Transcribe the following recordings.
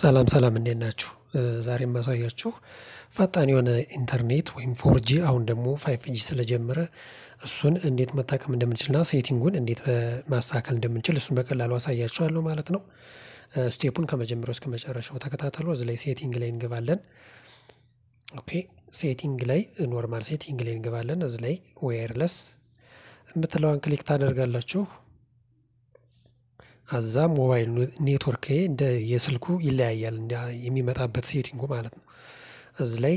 ሰላም ሰላም እንዴት ናችሁ? ዛሬ የማሳያችሁ ፈጣን የሆነ ኢንተርኔት ወይም ፎርጂ አሁን ደግሞ ፋይፍ ጂ ስለጀመረ እሱን እንዴት መጠቀም እንደምንችልና ሴቲንጉን እንዴት ማስተካከል እንደምንችል እሱን በቀላሉ አሳያችኋለሁ ማለት ነው። ስቴፑን ከመጀመሪያው እስከ መጨረሻው ተከታተሉ። እዚ ላይ ሴቲንግ ላይ እንገባለን። ኦኬ ሴቲንግ ላይ ኖርማል ሴቲንግ ላይ እንገባለን። እዚ ላይ ዌርለስ የምትለዋን ክሊክ ታደርጋላችሁ። አዛ ሞባይል ኔትወርክ እንደ የስልኩ ይለያያል የሚመጣበት ሴቲንጉ ማለት ነው። እዚ ላይ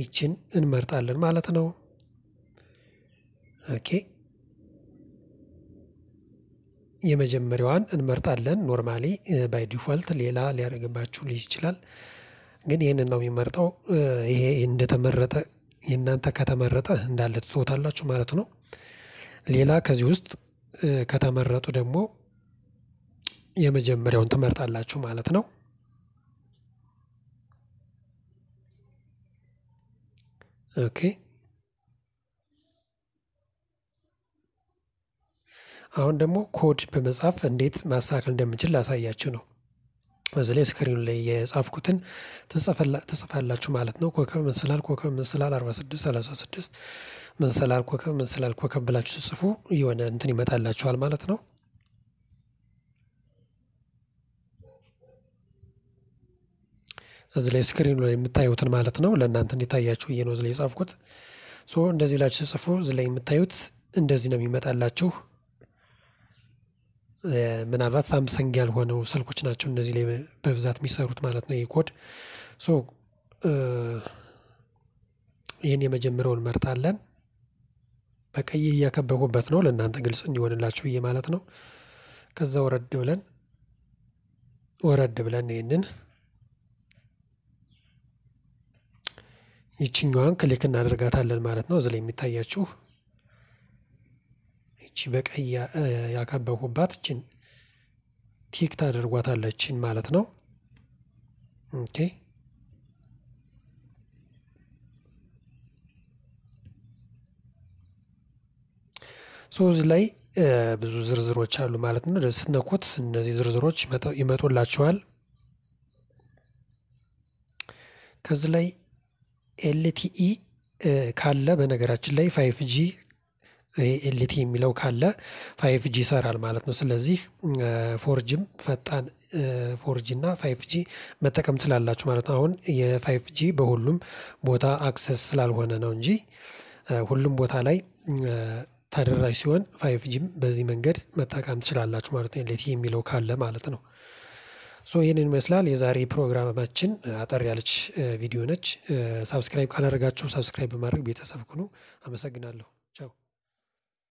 ይችን እንመርጣለን ማለት ነው። ኦኬ የመጀመሪያዋን እንመርጣለን። ኖርማሊ ባይ ዲፎልት ሌላ ሊያደርግባችሁ ልጅ ይችላል፣ ግን ይህንን ነው የሚመርጠው። ይሄ እንደተመረጠ የእናንተ ከተመረጠ እንዳለ ትቶታላችሁ ማለት ነው። ሌላ ከዚህ ውስጥ ከተመረጡ ደግሞ የመጀመሪያውን ትመርጣላችሁ ማለት ነው። ኦኬ አሁን ደግሞ ኮድ በመጻፍ እንዴት ማስተካከል እንደምችል ላሳያችሁ ነው። በዚህ ላይ ስክሪኑ ላይ የጻፍኩትን ትጽፋላችሁ ማለት ነው። ኮከብ መሰላል ኮከብ መሰላል 46 36 መሰላል ኮከብ መሰላል ኮከብ ብላችሁ ስጽፉ የሆነ እንትን ይመጣላችኋል ማለት ነው። እዚህ ላይ ስክሪኑ ላይ የምታዩትን ማለት ነው ለእናንተ እንዲታያችሁ ብዬ ነው እዚ ላይ የጻፍኩት። ሶ እንደዚህ ብላችሁ ስጽፉ እዚህ ላይ የምታዩት እንደዚህ ነው የሚመጣላችሁ። ምናልባት ሳምሰንግ ያልሆነው ስልኮች ናቸው እነዚህ ላይ በብዛት የሚሰሩት ማለት ነው ይህ ኮድ። ሶ ይህን የመጀመሪያውን መርጣለን። በቀይ እያከበቡበት ነው ለእናንተ ግልጽ እንዲሆንላችሁ ብዬ ማለት ነው። ከዛ ወረድ ብለን ወረድ ብለን ይህንን ይችኛዋን ክሊክ እናደርጋታለን ማለት ነው። እዚ ላይ የሚታያችሁ እቺ በቀይ ያከበኩባት ችን ቲክ ታደርጓታለችን ማለት ነው። ኦኬ ሶ እዚ ላይ ብዙ ዝርዝሮች አሉ ማለት ነው። ስትነኩት እነዚህ ዝርዝሮች ይመጡላቸዋል። ከዚህ ላይ ኤልቲኢ ካለ በነገራችን ላይ ፋይፍ ጂ ኤልቲ የሚለው ካለ ፋይፍ ጂ ይሰራል ማለት ነው። ስለዚህ ፎርጅም ፈጣን ፎርጂ እና ፋይፍ ጂ መጠቀም ስላላችሁ ማለት ነው። አሁን የፋይፍ ጂ በሁሉም ቦታ አክሰስ ስላልሆነ ነው እንጂ ሁሉም ቦታ ላይ ተደራሽ ሲሆን ፋይቭ ጂም በዚህ መንገድ መጠቀም ትችላላችሁ ማለት ነው። ኤልቲኢ የሚለው ካለ ማለት ነው። ሶ ይህንን ይመስላል የዛሬ ፕሮግራማችን። አጠር ያለች ቪዲዮ ነች። ሳብስክራይብ ካላደረጋችሁ ሳብስክራይብ በማድረግ ቤተሰብ ሁኑ። አመሰግናለሁ።